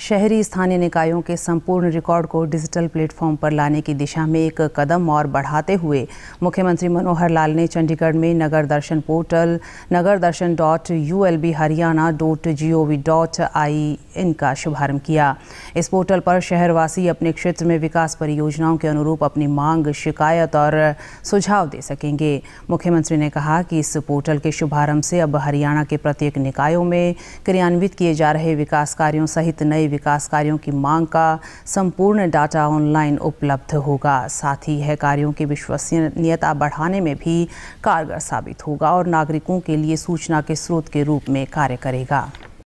शहरी स्थानीय निकायों के संपूर्ण रिकॉर्ड को डिजिटल प्लेटफॉर्म पर लाने की दिशा में एक कदम और बढ़ाते हुए मुख्यमंत्री मनोहर लाल ने चंडीगढ़ में Nagar Darshan portal Nagar Darshan dot U L B Haryana dot G O V dot I N का शुभारंभ किया इस पोर्टल पर शहरवासी अपने क्षेत्र में विकास परियोजनाओं के अनुरूप अपनी मांग शिकायत और सुझाव दे सकेंगे मुख्यमंत्री ने कहा कि इस पोर्टल के शुभारंभ से अब हरियाणा के प्रत्येक निकायों में क्रियान्वित किए जा रहे विकास कार्यों सहित नए विकास कार्यों की मांग का संपूर्ण डाटा ऑनलाइन उपलब्ध होगा साथ ही यह कार्यों की विश्वसनीयता बढ़ाने में भी कारगर साबित होगा और नागरिकों के लिए सूचना के स्रोत के रूप में कार्य करेगा